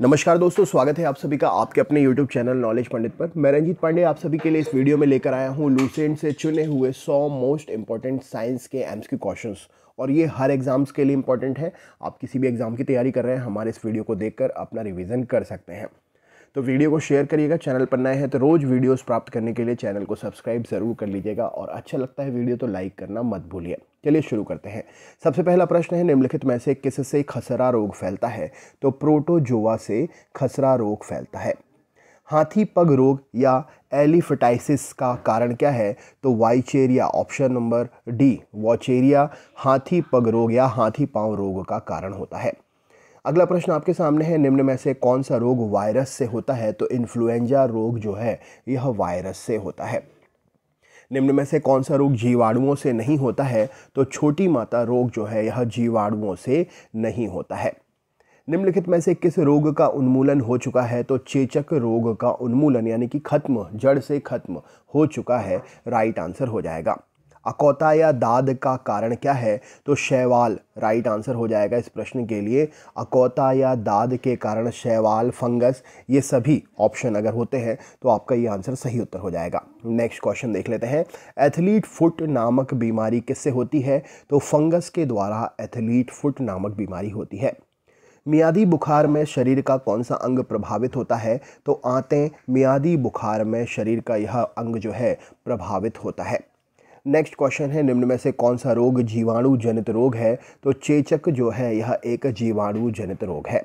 नमस्कार दोस्तों स्वागत है आप सभी का आपके अपने YouTube चैनल नॉलेज पंडित पर मैं रंजीत पांडे आप सभी के लिए इस वीडियो में लेकर आया हूँ लूसेंट से चुने हुए 100 मोस्ट इंपॉर्टेंट साइंस के एम्स के क्वेश्चंस और ये हर एग्ज़ाम्स के लिए इंपॉर्टेंट है आप किसी भी एग्ज़ाम की तैयारी कर रहे हैं हमारे इस वीडियो को देखकर अपना रिविज़न कर सकते हैं तो वीडियो को शेयर करिएगा चैनल पर नए हैं तो रोज़ वीडियोज़ प्राप्त करने के लिए चैनल को सब्सक्राइब ज़रूर कर लीजिएगा और अच्छा लगता है वीडियो तो लाइक करना मत भूलिए चलिए शुरू करते हैं सबसे पहला प्रश्न है निम्नलिखित में से किससे खसरा रोग फैलता है तो प्रोटोजोआ से खसरा रोग फैलता है हाथी पग रोग या एलिफिटाइसिस का कारण क्या है तो Wuchereria option number D Wuchereria हाथी पग रोग या हाथी पांव रोग का कारण होता है अगला प्रश्न आपके सामने है निम्न में से कौन सा रोग वायरस से होता है तो इन्फ्लुएंजा रोग जो है यह वायरस से होता है निम्न में से कौन सा रोग जीवाणुओं से नहीं होता है तो छोटी माता रोग जो है यह जीवाणुओं से नहीं होता है निम्नलिखित में से किस रोग का उन्मूलन हो चुका है तो चेचक रोग का उन्मूलन यानी कि खत्म जड़ से खत्म हो चुका है राइट आंसर हो जाएगा अकौता या दाद का कारण क्या है तो शैवाल राइट आंसर हो जाएगा इस प्रश्न के लिए अकौता या दाद के कारण शैवाल फंगस ये सभी ऑप्शन अगर होते हैं तो आपका ये आंसर सही उत्तर हो जाएगा नेक्स्ट क्वेश्चन देख लेते हैं एथलीट फुट नामक बीमारी किससे होती है तो फंगस के द्वारा एथलीट फुट नामक बीमारी होती है मियादी बुखार में शरीर का कौन सा अंग प्रभावित होता है तो आते मियादी बुखार में शरीर का यह अंग जो है प्रभावित होता है नेक्स्ट क्वेश्चन है निम्न में से कौन सा रोग जीवाणु जनित रोग है तो चेचक जो है यह एक जीवाणु जनित रोग है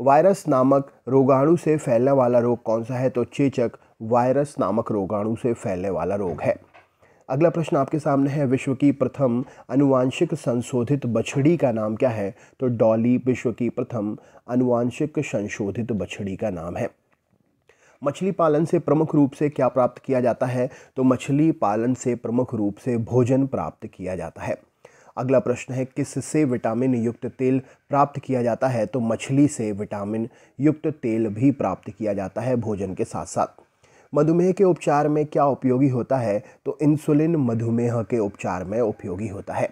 वायरस नामक रोगाणु से फैलने वाला रोग कौन सा है तो चेचक वायरस नामक रोगाणु से फैलने वाला रोग है अगला प्रश्न आपके सामने है विश्व की प्रथम अनुवांशिक संशोधित बछड़ी का नाम क्या है तो डॉली विश्व की प्रथम अनुवांशिक संशोधित बछड़ी का नाम है मछली पालन से प्रमुख रूप से क्या प्राप्त किया जाता है तो मछली पालन से प्रमुख रूप से भोजन प्राप्त किया जाता है अगला प्रश्न है किससे विटामिन युक्त तेल प्राप्त किया जाता है तो मछली से विटामिन युक्त तेल भी प्राप्त किया जाता है भोजन के साथ साथ मधुमेह के उपचार में क्या उपयोगी होता है तो इंसुलिन मधुमेह के उपचार में उपयोगी होता है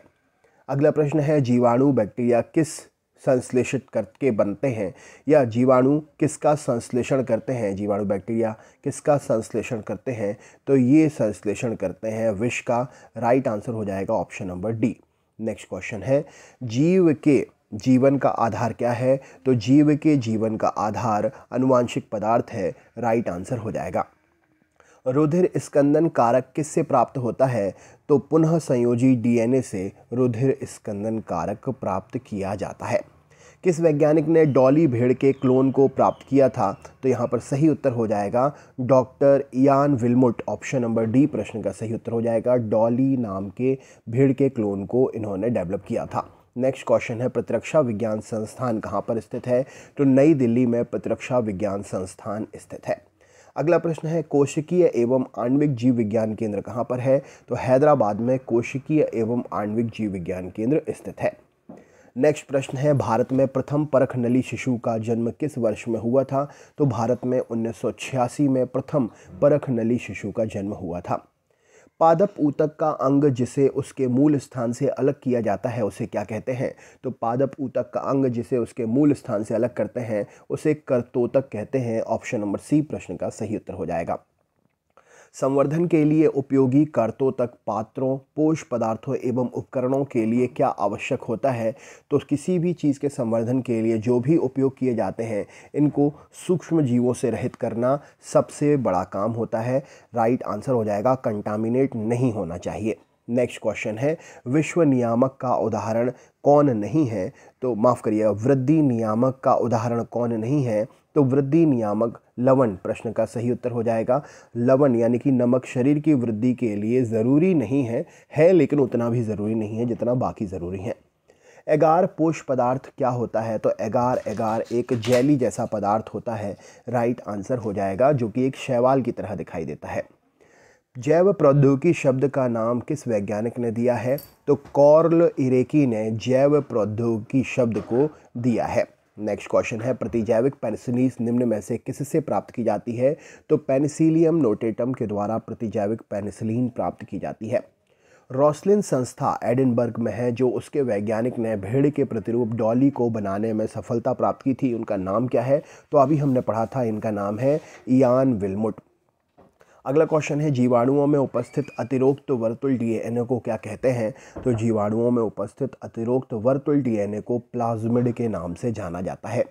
अगला प्रश्न है जीवाणु बैक्टीरिया किस संश्लेषित करके बनते हैं या जीवाणु किसका संश्लेषण करते हैं जीवाणु बैक्टीरिया किसका संश्लेषण करते हैं तो ये संश्लेषण करते हैं विष का राइट आंसर हो जाएगा option number D next question है जीव के जीवन का आधार क्या है तो जीव के जीवन का आधार अनुवांशिक पदार्थ है राइट आंसर हो जाएगा रुधिर स्कंदन कारक किससे प्राप्त होता है तो पुनः संयोजी डीएनए से रुधिर स्कंदन कारक प्राप्त किया जाता है किस वैज्ञानिक ने डॉली भेड़ के क्लोन को प्राप्त किया था तो यहाँ पर सही उत्तर हो जाएगा doctor Ian Wilmut option number D प्रश्न का सही उत्तर हो जाएगा डॉली नाम के भेड़ के क्लोन को इन्होंने डेवलप किया था नेक्स्ट क्वेश्चन है प्रतिरक्षा विज्ञान संस्थान कहाँ पर स्थित है तो नई दिल्ली में प्रतिरक्षा विज्ञान संस्थान स्थित है अगला प्रश्न है कोशिकीय एवं आणविक जीव विज्ञान केंद्र कहाँ पर है तो हैदराबाद में कोशिकीय एवं आणविक जीव विज्ञान केंद्र स्थित है नेक्स्ट प्रश्न है भारत में प्रथम परख नली शिशु का जन्म किस वर्ष में हुआ था तो भारत में 1986 में प्रथम परख नली शिशु का जन्म हुआ था पादप ऊतक का अंग जिसे उसके मूल स्थान से अलग किया जाता है उसे क्या कहते हैं तो पादप ऊतक का अंग जिसे उसके मूल स्थान से अलग करते हैं उसे करतोतक कहते हैं ऑप्शन नंबर सी प्रश्न का सही उत्तर हो जाएगा संवर्धन के लिए उपयोगी करतों तक पात्रों पोष पदार्थों एवं उपकरणों के लिए क्या आवश्यक होता है तो किसी भी चीज़ के संवर्धन के लिए जो भी उपयोग किए जाते हैं इनको सूक्ष्म जीवों से रहित करना सबसे बड़ा काम होता है राइट आंसर हो जाएगा कंटामिनेट नहीं होना चाहिए नेक्स्ट क्वेश्चन है विश्व नियामक का उदाहरण कौन नहीं है तो माफ़ करिएगा वृद्धि नियामक का उदाहरण कौन नहीं है तो वृद्धि नियामक लवण प्रश्न का सही उत्तर हो जाएगा लवण यानी कि नमक शरीर की वृद्धि के लिए ज़रूरी नहीं है है लेकिन उतना भी ज़रूरी नहीं है जितना बाकी ज़रूरी है एगार पोष पदार्थ क्या होता है तो एगार एगार एक जैली जैसा पदार्थ होता है राइट आंसर हो जाएगा जो कि एक शैवाल की तरह दिखाई देता है जैव प्रौद्योगिकी शब्द का नाम किस वैज्ञानिक ने दिया है तो कॉर्ल इरेकी ने जैव प्रौद्योगिकी शब्द को दिया है नेक्स्ट क्वेश्चन है प्रतिजैविक पेनिसिलीस निम्न में से किससे प्राप्त की जाती है तो पेनिसिलियम नोटेटम के द्वारा प्रतिजैविक पेनिसिलिन प्राप्त की जाती है रॉसलिन संस्था एडिनबर्ग में है जो उसके वैज्ञानिक ने भेड़ के प्रतिरूप डॉली को बनाने में सफलता प्राप्त की थी उनका नाम क्या है तो अभी हमने पढ़ा था इनका नाम है इयान विलमुट अगला क्वेश्चन है जीवाणुओं में उपस्थित अतिरोक्त वर्तुल डीएनए को क्या कहते हैं तो जीवाणुओं में उपस्थित अतिरोक्त वर्तुल डीएनए को प्लाज्मिड के नाम से जाना जाता है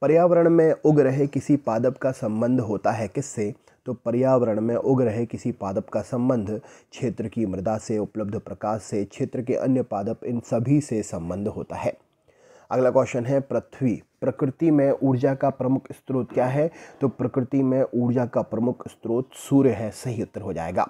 पर्यावरण में उग रहे किसी पादप का संबंध होता है किससे तो पर्यावरण में उग रहे किसी पादप का संबंध क्षेत्र की मृदा से उपलब्ध प्रकाश से क्षेत्र के अन्य पादप इन सभी से संबंध होता है अगला क्वेश्चन है पृथ्वी प्रकृति में ऊर्जा का प्रमुख स्रोत क्या है तो प्रकृति में ऊर्जा का प्रमुख स्रोत सूर्य है सही उत्तर हो जाएगा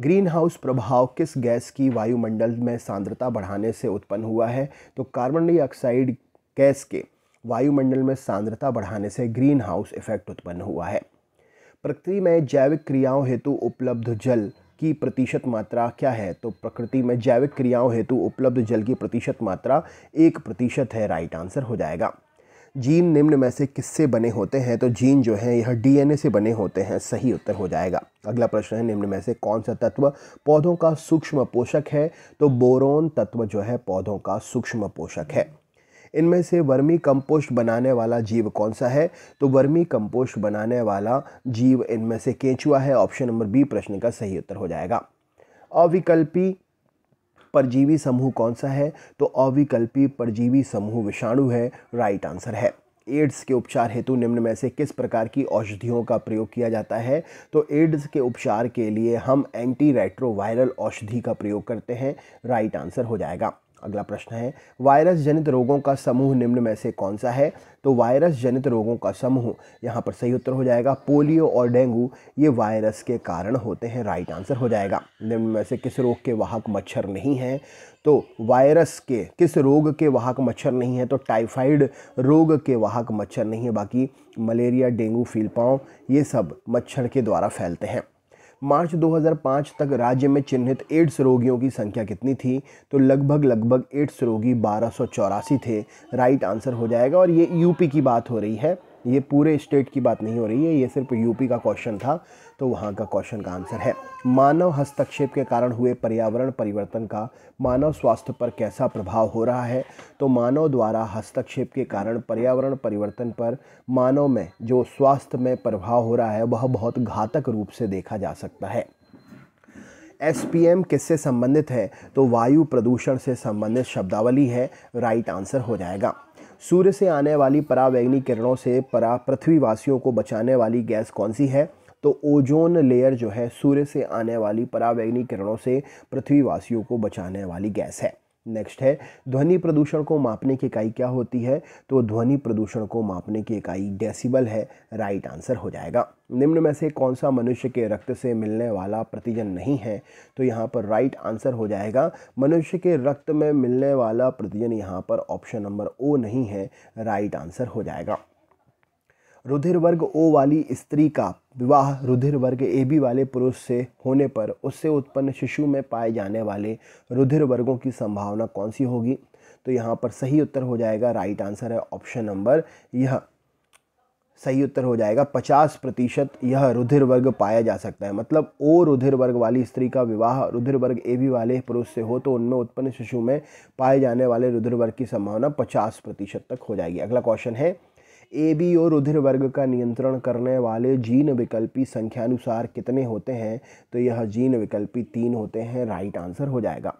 ग्रीन हाउस प्रभाव किस गैस की वायुमंडल में सांद्रता बढ़ाने से उत्पन्न हुआ है तो कार्बन डाइऑक्साइड गैस के वायुमंडल में सांद्रता बढ़ाने से ग्रीन हाउस इफेक्ट उत्पन्न हुआ है प्रकृति में जैविक क्रियाओं हेतु उपलब्ध जल की प्रतिशत मात्रा क्या है तो प्रकृति में जैविक क्रियाओं हेतु उपलब्ध जल की प्रतिशत मात्रा एक प्रतिशत है राइट आंसर हो जाएगा जीन निम्न में से किससे बने होते हैं तो जीन जो है यह डीएनए से बने होते हैं सही उत्तर हो जाएगा अगला प्रश्न है निम्न में से कौन सा तत्व पौधों का सूक्ष्म पोषक है तो बोरोन तत्व जो है पौधों का सूक्ष्म पोषक है इनमें से वर्मी कंपोस्ट बनाने वाला जीव कौन सा है तो वर्मी कंपोस्ट बनाने वाला जीव इनमें से केंचुआ है ऑप्शन नंबर बी प्रश्न का सही उत्तर हो जाएगा अविकल्पी परजीवी समूह कौन सा है तो अविकल्पी परजीवी समूह विषाणु है राइट आंसर है एड्स के उपचार हेतु निम्न में से किस प्रकार की औषधियों का प्रयोग किया जाता है तो एड्स के उपचार के लिए हम एंटी रेट्रोवायरल औषधि का प्रयोग करते हैं राइट आंसर हो जाएगा अगला प्रश्न है वायरस जनित रोगों का समूह निम्न में से कौन सा है तो वायरस जनित रोगों का समूह यहाँ पर सही उत्तर हो जाएगा पोलियो और डेंगू ये वायरस के कारण होते हैं राइट आंसर हो जाएगा निम्न में से किस रोग के वाहक मच्छर नहीं हैं तो वायरस के किस रोग के वाहक मच्छर नहीं है तो टाइफाइड रोग के वाहक मच्छर नहीं है बाकी मलेरिया डेंगू फीलपाँव ये सब मच्छर के द्वारा फैलते हैं मार्च 2005 तक राज्य में चिन्हित एड्स रोगियों की संख्या कितनी थी तो लगभग लगभग एड्स रोगी बारह थे राइट आंसर हो जाएगा और ये यूपी की बात हो रही है ये पूरे स्टेट की बात नहीं हो रही है ये सिर्फ यूपी का क्वेश्चन था तो वहाँ का क्वेश्चन का आंसर है मानव हस्तक्षेप के कारण हुए पर्यावरण परिवर्तन का मानव स्वास्थ्य पर कैसा प्रभाव हो रहा है तो मानव द्वारा हस्तक्षेप के कारण पर्यावरण परिवर्तन पर मानव में जो स्वास्थ्य में प्रभाव हो रहा है वह बहुत घातक रूप से देखा जा सकता है एस पी एम किससे संबंधित है तो वायु प्रदूषण से संबंधित शब्दावली है राइट आंसर हो जाएगा सूर्य से आने वाली परावैग्नि किरणों से परा पृथ्वीवासियों को बचाने वाली गैस कौन सी है तो ओजोन लेयर जो है सूर्य से आने वाली परावैग्नि किरणों से पृथ्वीवासियों को बचाने वाली गैस है नेक्स्ट है ध्वनि प्रदूषण को मापने की इकाई क्या होती है तो ध्वनि प्रदूषण को मापने की इकाई डेसिबल है राइट आंसर हो जाएगा निम्न में से कौन सा मनुष्य के रक्त से मिलने वाला प्रतिजन नहीं है तो यहाँ पर राइट आंसर हो जाएगा मनुष्य के रक्त में मिलने वाला प्रतिजन यहाँ पर ऑप्शन नंबर ओ नहीं है राइट आंसर हो जाएगा रुधिर वर्ग ओ वाली स्त्री का विवाह रुधिर वर्ग ए बी वाले पुरुष से होने पर उससे उत्पन्न शिशु में पाए जाने वाले रुधिर वर्गों की संभावना कौन सी होगी तो यहाँ पर सही उत्तर हो जाएगा राइट आंसर है ऑप्शन नंबर यह सही उत्तर हो जाएगा पचास प्रतिशत यह रुधिर वर्ग पाया जा सकता है मतलब ओ रुधिर वर्ग वाली स्त्री का विवाह रुधिर वर्ग ए बी वाले पुरुष से हो तो उनमें उत्पन्न शिशु में पाए जाने वाले रुधिर वर्ग की संभावना पचास प्रतिशत तक हो जाएगी अगला क्वेश्चन है ए बी और रुधिर वर्ग का नियंत्रण करने वाले जीन विकल्पी संख्यानुसार कितने होते हैं तो यह जीन विकल्पी तीन होते हैं राइट आंसर हो जाएगा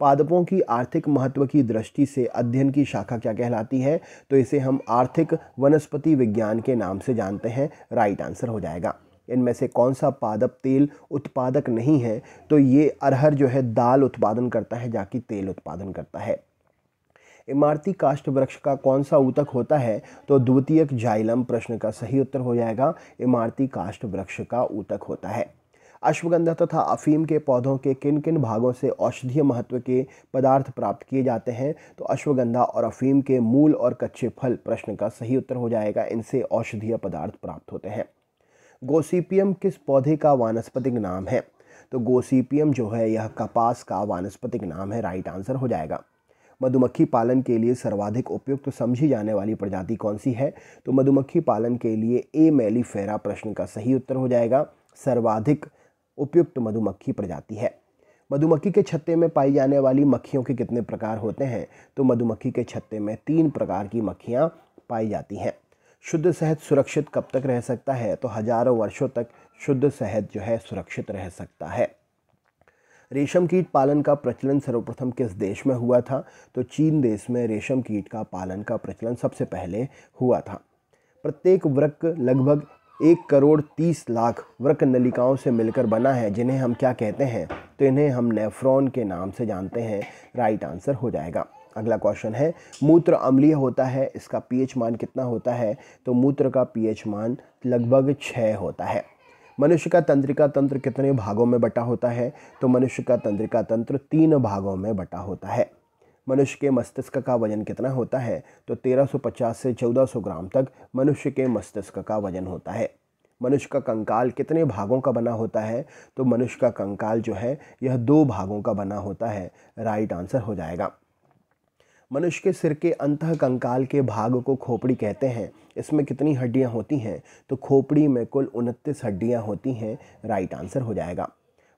पादपों की आर्थिक महत्व की दृष्टि से अध्ययन की शाखा क्या कहलाती है तो इसे हम आर्थिक वनस्पति विज्ञान के नाम से जानते हैं राइट आंसर हो जाएगा इनमें से कौन सा पादप तेल उत्पादक नहीं है तो ये अरहर जो है दाल उत्पादन करता है जाकि तेल उत्पादन करता है इमारती काष्ठ वृक्ष का कौन सा ऊतक होता है तो द्वितीयक जाइलम प्रश्न का सही उत्तर हो जाएगा इमारती काष्ठ वृक्ष का ऊतक होता है अश्वगंधा तथा अफीम के पौधों के किन किन भागों से औषधीय महत्व के पदार्थ प्राप्त किए जाते हैं तो अश्वगंधा और अफीम के मूल और कच्चे फल प्रश्न का सही उत्तर हो जाएगा इनसे औषधीय पदार्थ प्राप्त होते हैं गोसीपियम किस पौधे का वानस्पतिक नाम है तो गोसीपियम जो है यह कपास का वानस्पतिक नाम है राइट आंसर हो जाएगा मधुमक्खी पालन के लिए सर्वाधिक उपयुक्त समझी जाने वाली प्रजाति कौन सी है तो मधुमक्खी पालन के लिए ए मेलीफेरा प्रश्न का सही उत्तर हो जाएगा सर्वाधिक उपयुक्त मधुमक्खी प्रजाति है मधुमक्खी के छत्ते में पाई जाने वाली मक्खियों के कितने प्रकार होते हैं तो मधुमक्खी के छत्ते में तीन प्रकार की मक्खियाँ पाई जाती हैं शुद्ध शहद सुरक्षित कब तक रह सकता है तो हजारों वर्षों तक शुद्ध शहद जो है सुरक्षित रह सकता है रेशम कीट पालन का प्रचलन सर्वप्रथम किस देश में हुआ था तो चीन देश में रेशम कीट का पालन का प्रचलन सबसे पहले हुआ था प्रत्येक व्रक लगभग एक करोड़ तीस लाख वृक नलिकाओं से मिलकर बना है जिन्हें हम क्या कहते हैं तो इन्हें हम नेफ्रॉन के नाम से जानते हैं राइट आंसर हो जाएगा अगला क्वेश्चन है मूत्र अम्लीय होता है इसका पीएच मान कितना होता है तो मूत्र का पीएच मान लगभग छः होता है मनुष्य का तंत्रिका तंत्र कितने भागों में बटा होता है तो मनुष्य का तंत्रिका तंत्र तीन भागों में बटा होता है मनुष्य के मस्तिष्क का वजन कितना होता है तो 1350 से 1400 ग्राम तक मनुष्य के मस्तिष्क का वजन होता है मनुष्य का कंकाल कितने भागों का बना होता है तो मनुष्य का कंकाल जो है यह दो भागों का बना होता है राइट आंसर हो जाएगा मनुष्य के सिर के अंत कंकाल के भाग को खोपड़ी कहते हैं इसमें कितनी हड्डियाँ होती हैं तो खोपड़ी में कुल उनतीस हड्डियाँ होती हैं राइट आंसर हो जाएगा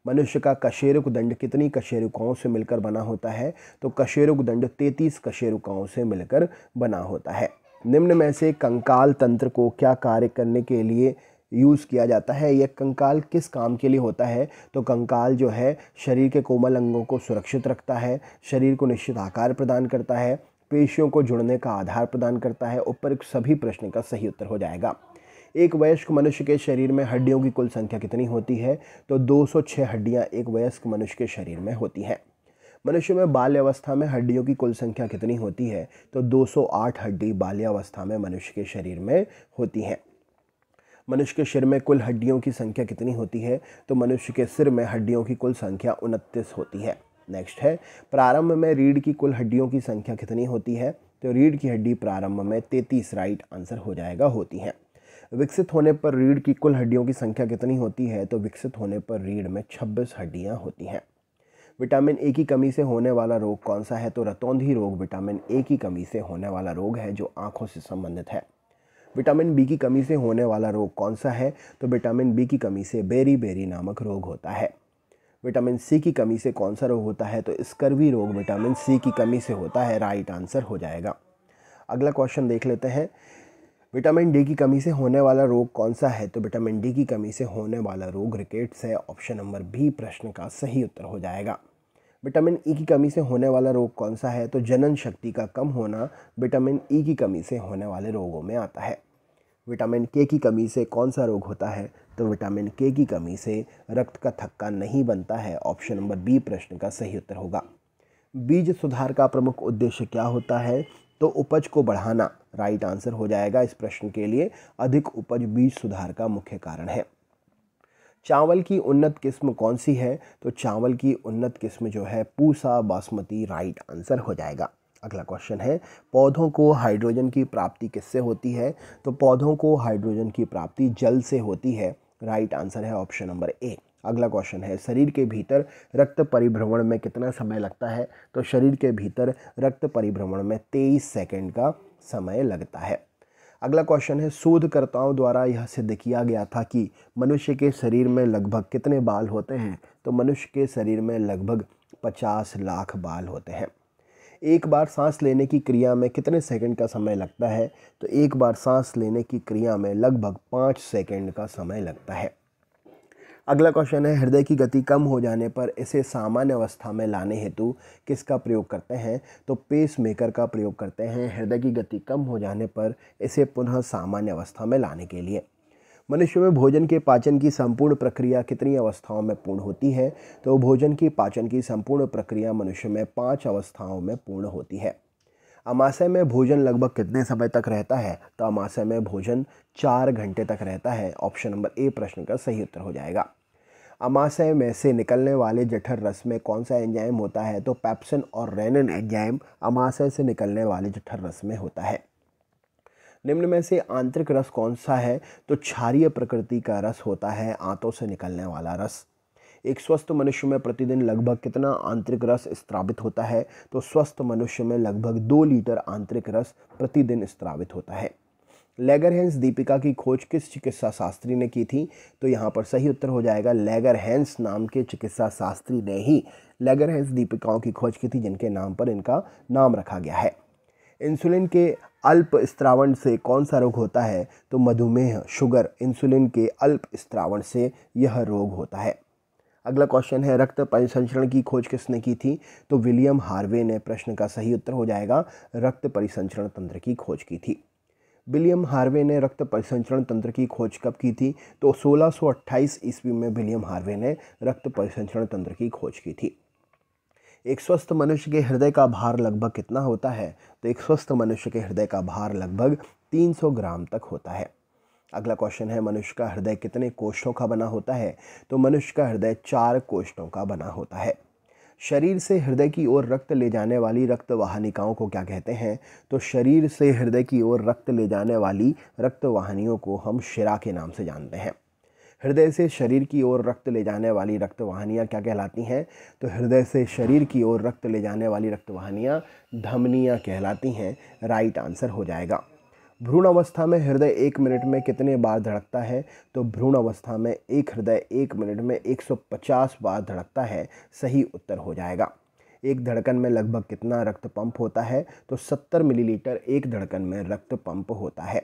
मनुष्य का कशेरुक दंड कितनी कशेरुकाओं से मिलकर बना होता है तो कशेरुक दंड तैतीस कशेरुकाओं से मिलकर बना होता है निम्न में से कंकाल तंत्र को क्या कार्य करने के लिए यूज़ किया जाता है यह कंकाल किस काम के लिए होता है तो कंकाल जो है शरीर के कोमल अंगों को सुरक्षित रखता है शरीर को निश्चित आकार प्रदान करता है पेशियों को जुड़ने का आधार प्रदान करता है ऊपर सभी प्रश्न का सही उत्तर हो जाएगा एक वयस्क मनुष्य के शरीर में हड्डियों की कुल संख्या कितनी होती है तो 206 हड्डियाँ एक वयस्क मनुष्य के शरीर में होती हैं मनुष्य में बाल्यावस्था में हड्डियों की कुल संख्या कितनी होती है तो 208 हड्डी बाल्यावस्था में मनुष्य के शरीर में होती हैं मनुष्य के सिर में कुल हड्डियों की संख्या कितनी होती है तो मनुष्य के सिर में हड्डियों की कुल संख्या उनतीस होती है नेक्स्ट है प्रारंभ में रीढ़ की कुल हड्डियों की संख्या कितनी होती है तो रीढ़ की हड्डी प्रारंभ में तैतीस राइट आंसर हो जाएगा होती हैं विकसित होने पर रीढ़ की कुल हड्डियों की संख्या कितनी होती है तो विकसित होने पर रीढ़ में छब्बीस हड्डियाँ होती हैं विटामिन ए की कमी से होने वाला रोग कौन सा है तो रतौंधी रोग विटामिन ए की कमी से होने वाला रोग है जो आँखों से संबंधित है विटामिन बी की कमी से होने वाला रोग कौन सा है तो विटामिन बी की कमी से बेरी बेरी नामक रोग होता है विटामिन सी की कमी से कौन सा रोग होता है तो स्कर्वी रोग विटामिन सी की कमी से होता है राइट आंसर हो जाएगा अगला क्वेश्चन देख लेते हैं विटामिन डी की कमी से होने वाला रोग कौन सा है तो विटामिन डी की कमी से होने वाला रोग रिकेट्स है ऑप्शन नंबर बी प्रश्न का सही उत्तर हो जाएगा विटामिन ई e की कमी से होने वाला रोग कौन सा है तो जनन शक्ति का कम होना विटामिन ई e की कमी से होने वाले रोगों में आता है विटामिन के की कमी से कौन सा रोग होता है तो विटामिन के की कमी से रक्त का थक्का नहीं बनता है ऑप्शन नंबर बी प्रश्न का सही उत्तर होगा बीज सुधार का प्रमुख उद्देश्य क्या होता है तो उपज को बढ़ाना राइट आंसर हो जाएगा इस प्रश्न के लिए अधिक उपज बीज सुधार का मुख्य कारण है चावल की उन्नत किस्म कौन सी है तो चावल की उन्नत किस्म जो है पूसा बासमती राइट आंसर हो जाएगा अगला क्वेश्चन है पौधों को हाइड्रोजन की प्राप्ति किससे होती है तो पौधों को हाइड्रोजन की प्राप्ति जल से होती है राइट आंसर है ऑप्शन नंबर ए अगला क्वेश्चन है शरीर के भीतर रक्त परिभ्रमण में कितना समय लगता है तो शरीर के भीतर रक्त परिभ्रमण में तेईस सेकेंड का समय लगता है अगला क्वेश्चन है शोधकर्ताओं द्वारा यह सिद्ध किया गया था कि मनुष्य के शरीर में लगभग कितने बाल होते हैं तो मनुष्य के शरीर में लगभग पचास लाख बाल होते हैं एक बार सांस लेने की क्रिया में कितने सेकंड का समय लगता है तो एक बार सांस लेने की क्रिया में लगभग पाँच सेकंड का समय लगता है अगला क्वेश्चन है हृदय की गति कम हो जाने पर इसे सामान्य अवस्था में लाने हेतु किसका प्रयोग करते हैं तो पेस मेकर का प्रयोग करते हैं हृदय की गति कम हो जाने पर इसे पुनः सामान्य अवस्था में लाने के लिए मनुष्य में भोजन के पाचन की संपूर्ण प्रक्रिया कितनी अवस्थाओं में पूर्ण होती है तो भोजन की पाचन की संपूर्ण प्रक्रिया मनुष्य में पाँच अवस्थाओं में पूर्ण होती है अमाशय में भोजन लगभग कितने समय तक रहता है तो अमाशय में भोजन चार घंटे तक रहता है ऑप्शन नंबर ए प्रश्न का सही उत्तर हो जाएगा अमाशय में से निकलने वाले जठर रस में कौन सा एंजाइम होता है तो पैप्सिन और रेनन एंजाइम अमाशय से निकलने वाले जठर रस में होता है निम्न में से आंतरिक रस कौन सा है तो क्षारीय प्रकृति का रस होता है आंतों से निकलने वाला रस एक स्वस्थ मनुष्य में प्रतिदिन लगभग कितना आंतरिक रस स्त्रावित होता है तो स्वस्थ मनुष्य में लगभग दो लीटर आंतरिक रस प्रतिदिन स्त्रावित होता है लेगर हैंस दीपिका की खोज किस चिकित्सा शास्त्री ने की थी तो यहाँ पर सही उत्तर हो जाएगा लेगर हैंस नाम के चिकित्सा शास्त्री ने ही लेगर हैंस दीपिकाओं की खोज की थी जिनके नाम पर इनका नाम रखा गया है इंसुलिन के अल्प स्त्रावण से कौन सा रोग होता है तो मधुमेह शुगर इंसुलिन के अल्प स्त्रावण से यह रोग होता है अगला क्वेश्चन है रक्त परिसंचरण की खोज किसने की थी तो विलियम हार्वे ने प्रश्न का सही उत्तर हो जाएगा रक्त परिसंचरण तंत्र की खोज की थी विलियम हार्वे ने रक्त परिसंचरण तंत्र की खोज कब की थी तो 1628 ईस्वी में विलियम हार्वे ने रक्त परिसंचरण तंत्र की खोज की थी एक स्वस्थ मनुष्य के हृदय का भार लगभग कितना होता है तो एक स्वस्थ मनुष्य के हृदय का भार लगभग 300 ग्राम तक होता है अगला क्वेश्चन है मनुष्य का हृदय कितने कोष्ठों का बना होता है तो मनुष्य का हृदय चार कोष्ठों का बना होता है शरीर से हृदय की ओर रक्त ले जाने वाली रक्त वाहनिकाओं को क्या कहते हैं तो शरीर से हृदय की ओर रक्त ले जाने वाली रक्त वाहनियों को हम शिरा के नाम से जानते हैं हृदय से शरीर की ओर रक्त ले जाने वाली रक्त वाहनियाँ क्या कहलाती हैं तो हृदय से शरीर की ओर रक्त ले जाने वाली रक्त वाहनियाँ धमनियाँ कहलाती हैं राइट आंसर हो जाएगा भ्रूण अवस्था में हृदय एक मिनट में कितने बार धड़कता है तो भ्रूण अवस्था में एक हृदय एक मिनट में 150 बार धड़कता है सही उत्तर हो जाएगा एक धड़कन में लगभग कितना रक्त पंप होता है तो 70 मिलीलीटर एक धड़कन में रक्त पंप होता है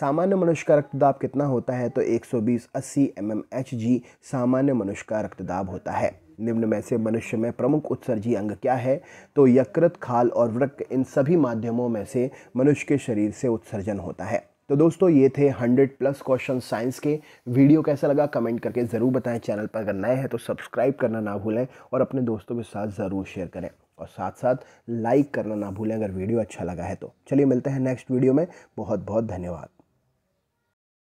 सामान्य मनुष्य का रक्तदाब कितना होता है तो 120 80 एम mm सामान्य मनुष्य का रक्तदाब होता है निम्न में से मनुष्य में प्रमुख उत्सर्जी अंग क्या है तो यकृत खाल और वृक्क इन सभी माध्यमों में से मनुष्य के शरीर से उत्सर्जन होता है तो दोस्तों ये थे 100 प्लस क्वेश्चन साइंस के वीडियो कैसा लगा कमेंट करके ज़रूर बताएं चैनल पर अगर नए हैं तो सब्सक्राइब करना ना भूलें और अपने दोस्तों के साथ ज़रूर शेयर करें और साथ साथ लाइक करना ना भूलें अगर वीडियो अच्छा लगा है तो चलिए मिलते हैं नेक्स्ट वीडियो में बहुत बहुत धन्यवाद